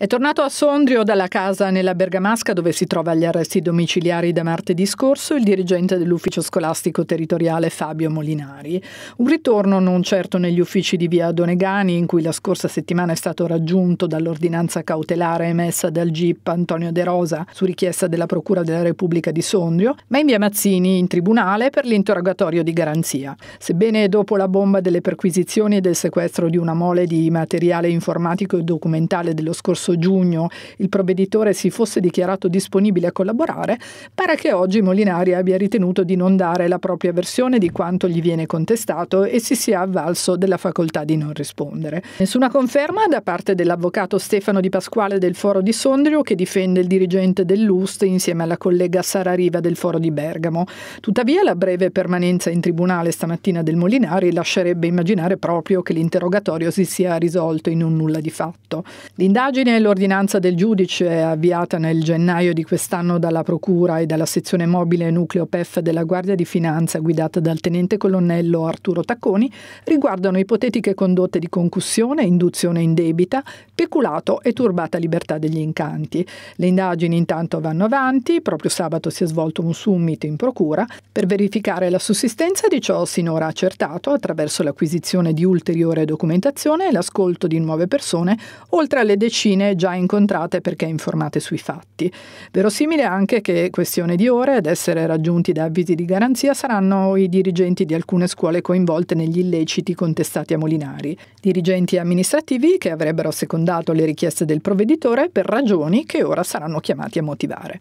È tornato a Sondrio dalla casa nella Bergamasca dove si trova agli arresti domiciliari da martedì scorso il dirigente dell'ufficio scolastico territoriale Fabio Molinari. Un ritorno non certo negli uffici di via Donegani in cui la scorsa settimana è stato raggiunto dall'ordinanza cautelare emessa dal GIP Antonio De Rosa su richiesta della Procura della Repubblica di Sondrio, ma in via Mazzini in tribunale per l'interrogatorio di garanzia. Sebbene dopo la bomba delle perquisizioni e del sequestro di una mole di materiale informatico e documentale dello scorso marzo-giugno il provveditore si fosse dichiarato disponibile a collaborare, pare che oggi Molinari abbia ritenuto di non dare la propria versione di quanto gli viene contestato e si sia avvalso della facoltà di non rispondere. Nessuna conferma da parte dell'avvocato Stefano Di Pasquale del Foro di Sondrio che difende il dirigente dell'UST insieme alla collega Sara Riva del Foro di Bergamo. Tuttavia la breve permanenza in tribunale stamattina del Molinari lascerebbe immaginare proprio che l'interrogatorio si sia risolto in un nulla di fatto. L'indagine l'ordinanza del giudice avviata nel gennaio di quest'anno dalla Procura e dalla sezione mobile nucleo PEF della Guardia di Finanza guidata dal tenente colonnello Arturo Tacconi riguardano ipotetiche condotte di concussione, induzione in debita, peculato e turbata libertà degli incanti. Le indagini intanto vanno avanti, proprio sabato si è svolto un summit in Procura per verificare la sussistenza di ciò sinora accertato attraverso l'acquisizione di ulteriore documentazione e l'ascolto di nuove persone, oltre alle decine già incontrate perché informate sui fatti. Verosimile anche che questione di ore ad essere raggiunti da avvisi di garanzia saranno i dirigenti di alcune scuole coinvolte negli illeciti contestati a Molinari, dirigenti amministrativi che avrebbero secondato le richieste del provveditore per ragioni che ora saranno chiamati a motivare.